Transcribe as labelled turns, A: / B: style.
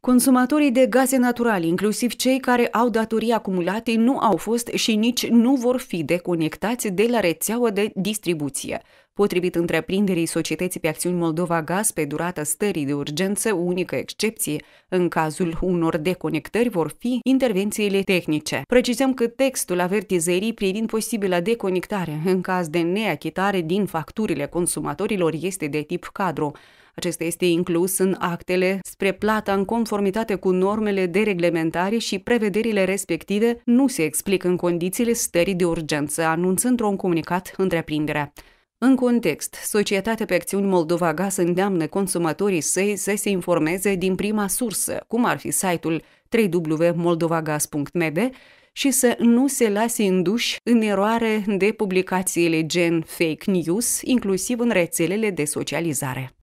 A: Consumatorii de gaze naturale, inclusiv cei care au datorii acumulate, nu au fost și nici nu vor fi deconectați de la rețeaua de distribuție. Potrivit întreprinderii Societății pe Acțiuni Moldova Gaz, pe durata stării de urgență, unică excepție, în cazul unor deconectări vor fi intervențiile tehnice. Precizăm că textul avertizării privind posibilă deconectare în caz de neachitare din facturile consumatorilor este de tip cadru. Acesta este inclus în actele spre plata în conformitate cu normele de reglementare și prevederile respective nu se explică în condițiile stării de urgență, anunțând într-un comunicat întreprinderea. În context, societatea pe acțiuni Moldova Gas îndeamnă consumatorii săi să se informeze din prima sursă, cum ar fi site-ul www.moldovagas.md, și să nu se lase induși în eroare de publicațiile gen fake news, inclusiv în rețelele de socializare.